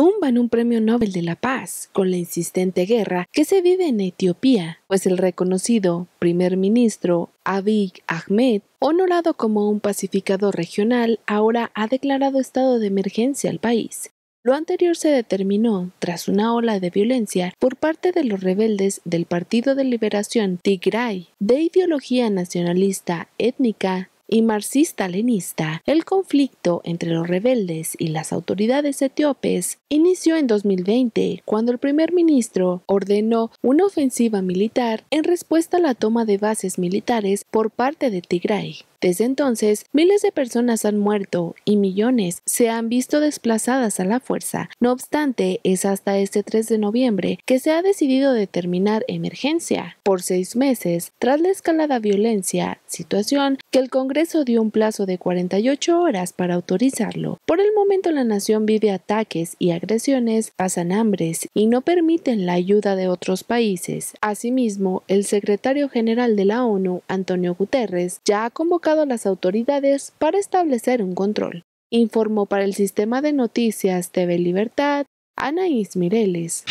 tumban un premio Nobel de la Paz con la insistente guerra que se vive en Etiopía, pues el reconocido primer ministro Abiy Ahmed, honorado como un pacificador regional, ahora ha declarado estado de emergencia al país. Lo anterior se determinó tras una ola de violencia por parte de los rebeldes del Partido de Liberación Tigray, de ideología nacionalista étnica y marxista-lenista, el conflicto entre los rebeldes y las autoridades etíopes inició en 2020, cuando el primer ministro ordenó una ofensiva militar en respuesta a la toma de bases militares por parte de Tigray. Desde entonces, miles de personas han muerto y millones se han visto desplazadas a la fuerza. No obstante, es hasta este 3 de noviembre que se ha decidido determinar emergencia por seis meses tras la escalada violencia, situación que el Congreso eso dio un plazo de 48 horas para autorizarlo. Por el momento la nación vive ataques y agresiones, pasan hambres y no permiten la ayuda de otros países. Asimismo, el secretario general de la ONU, Antonio Guterres, ya ha convocado a las autoridades para establecer un control. Informó para el sistema de noticias TV Libertad, Anaís Mireles.